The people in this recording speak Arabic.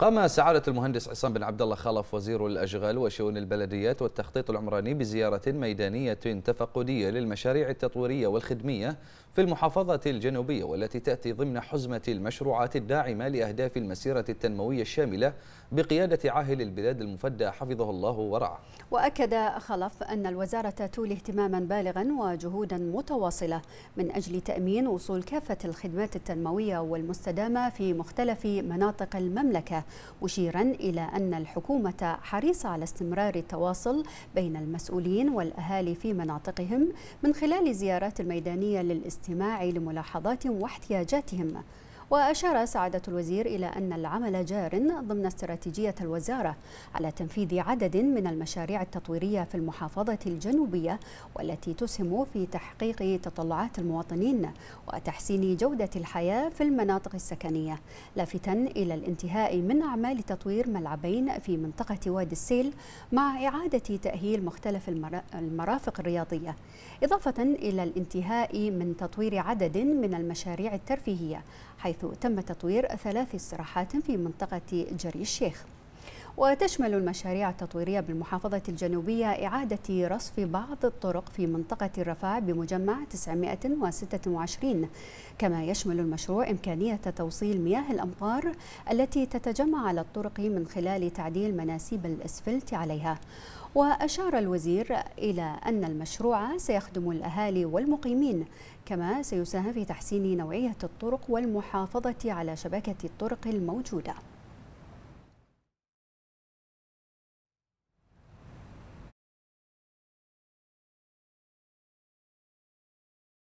قام سعادة المهندس عصام بن عبد الله خلف وزير الأشغال وشؤون البلديات والتخطيط العمراني بزيارة ميدانية تفقدية للمشاريع التطويرية والخدمية في المحافظة الجنوبية والتي تأتي ضمن حزمة المشروعات الداعمة لأهداف المسيرة التنموية الشاملة بقيادة عاهل البلاد المفدى حفظه الله ورعاه وأكد خلف أن الوزارة تولي اهتماما بالغا وجهودا متواصلة من أجل تأمين وصول كافة الخدمات التنموية والمستدامة في مختلف مناطق المملكة مشيرا إلى أن الحكومة حريصة على استمرار التواصل بين المسؤولين والأهالي في مناطقهم من خلال زيارات الميدانية للاستثمار الاستماع لملاحظات واحتياجاتهم وأشار سعادة الوزير إلى أن العمل جار ضمن استراتيجية الوزارة على تنفيذ عدد من المشاريع التطويرية في المحافظة الجنوبية والتي تسهم في تحقيق تطلعات المواطنين وتحسين جودة الحياة في المناطق السكنية لافتا إلى الانتهاء من أعمال تطوير ملعبين في منطقة وادي السيل مع إعادة تأهيل مختلف المرافق الرياضية إضافة إلى الانتهاء من تطوير عدد من المشاريع الترفيهية حيث حيث تم تطوير ثلاث استراحات في منطقة جري الشيخ وتشمل المشاريع التطويرية بالمحافظة الجنوبية إعادة رصف بعض الطرق في منطقة الرفاع بمجمع 926 كما يشمل المشروع إمكانية توصيل مياه الأمطار التي تتجمع على الطرق من خلال تعديل مناسيب الأسفلت عليها وأشار الوزير إلى أن المشروع سيخدم الأهالي والمقيمين كما سيساهم في تحسين نوعية الطرق والمحافظة على شبكة الطرق الموجودة